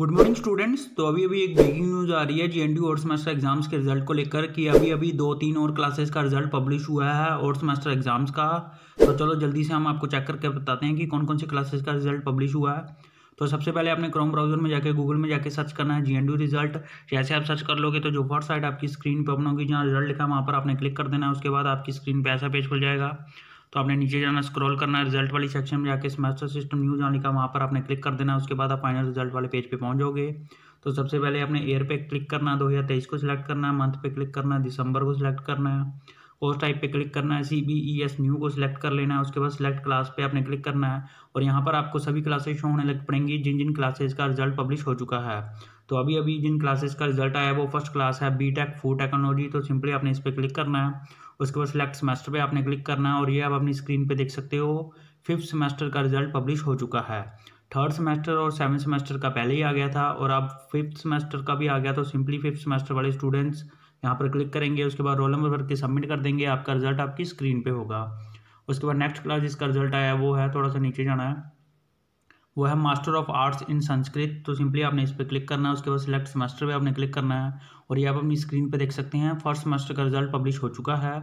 good morning students तो अभी अभी एक ब्रेकिंग न्यूज़ आ रही है जी एन डी और सेमेस्टर एग्जाम्स के रिजल्ट को लेकर कि अभी अभी दो तीन और क्लासेस का रिजल्ट पब्लिश हुआ है और सेमेस्टर एग्जाम्स का तो चलो जल्दी से हम आपको चेक करके बताते हैं कि कौन कौन से क्लासेस का रिजल्ट पब्लिश हुआ है तो सबसे पहले आपने क्रोम ब्राउजर में जाकर गूगल में जाकर सर्च करना है जी एन रिजल्ट जैसे आप सर्च कर लोगे तो जो फर्स्ट साइड आपकी स्क्रीन पर अपनोगी होगी जहाँ रिजल्ट लिखा वहाँ पर आपने क्लिक कर देना है उसके बाद आपकी स्क्रीन पर ऐसा पेज खुल जाएगा तो आपने नीचे जाना स्क्रॉल करना है रिजल्ट वाली सेक्शन में जाके सेमेस्टर सिस्टम न्यूज आने का वहाँ पर आपने क्लिक कर देना है उसके बाद आप फाइनल रिजल्ट वाले पेज पे पहुँच जाओगे तो सबसे पहले आपने ईयर पे क्लिक करना है दो हज़ार तेईस को सिलेक्ट करना है मंथ पे क्लिक करना है दिसंबर को सिलेक्ट करना है कोर्स टाइप पे क्लिक करना है C B E S new को सिलेक्ट कर लेना है उसके बाद सिलेक्ट क्लास पे आपने क्लिक करना है और यहाँ पर आपको सभी क्लासेस शो होने लग पड़ेंगी जिन जिन क्लासेस का रिजल्ट पब्लिश हो चुका है तो अभी अभी जिन क्लासेस का रिजल्ट आया वो फर्स्ट क्लास है बी टेक फूड टेक्नोलॉजी तो सिंपली आपने इस पर क्लिक करना है उसके बाद सिलेक्ट सेमेस्टर पे आपने क्लिक करना है और ये आप अपनी स्क्रीन पे देख सकते हो फिफ्थ सेमेस्टर का रिजल्ट पब्लिश हो चुका है थर्ड सेमेस्टर और सेवन सेमेस्टर का पहले ही आ गया था और अब फिफ्थ सेमेस्टर का भी आ गया तो सिंपली फिफ्थ सेमेस्टर वाले स्टूडेंट्स यहाँ पर क्लिक करेंगे उसके बाद रोल नंबर भर के सबमिट कर देंगे आपका रिजल्ट आपकी स्क्रीन पर होगा उसके बाद नेक्स्ट क्लास जिसका रिजल्ट आया वो है थोड़ा सा नीचे जाना है वो है master of arts in Sanskrit तो सिंपली आपने इस पर क्लिक करना है उसके बाद सिलेक्ट सेमेस्टर पर आपने क्लिक करना है और ये आप अपनी स्क्रीन पर देख सकते हैं फर्स्ट सेमेस्टर का रिजल्ट पब्लिश हो चुका है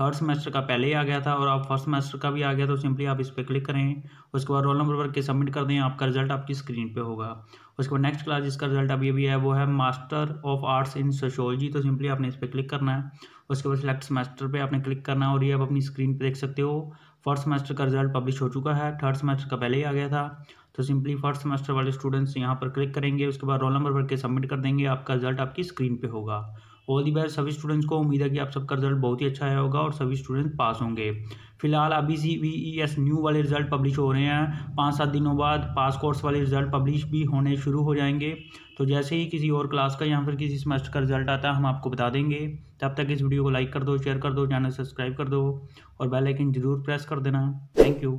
थर्ड सेमेस्टर का पहले ही आ गया था और आप फर्स्ट सेमेस्टर का भी आ गया तो सिंपली आप इस पर क्लिक करें उसके बाद रोल नंबर वर्क के सबमिट कर दें आपका रिजल्ट आपकी स्क्रीन पर होगा उसके बाद नेक्स्ट क्लास जिसका रिजल्ट अभी अभी है वो है master of arts in sociology तो सिंपली आपने इस पर क्लिक करना है उसके बाद सेलेक्ट सेमेस्टर पर आपने क्लिक करना है और ये आप अपनी स्क्रीन पर देख सकते हो फर्स्ट सेमेस्टर का रिजल्ट पब्लिश हो चुका है थर्ड सेमेस्टर का पहले ही आ गया था तो सिंपली फर्स्ट सेमेस्टर वाले स्टूडेंट्स यहाँ पर क्लिक करेंगे उसके बाद रोल नंबर भर के सबमिट कर देंगे आपका रिजल्ट आपकी स्क्रीन पे होगा ऑल दी बेस्ट सभी स्टूडेंट्स को उम्मीद है कि आप सबका रिजल्ट बहुत ही अच्छा आया होगा और सभी स्टूडेंट्स पास होंगे फिलहाल अभी C V E S new वाले रिजल्ट पब्लिश हो रहे हैं पाँच सात दिनों बाद पास कोर्स वाले रिजल्ट पब्लिश भी होने शुरू हो जाएंगे तो जैसे ही किसी और क्लास का या फिर किसी सेमेस्टर का रिजल्ट आता है हम आपको बता देंगे तब तक इस वीडियो को लाइक कर दो शेयर कर दो चैनल सब्सक्राइब कर दो और बेल आइकन जरूर प्रेस कर देना थैंक यू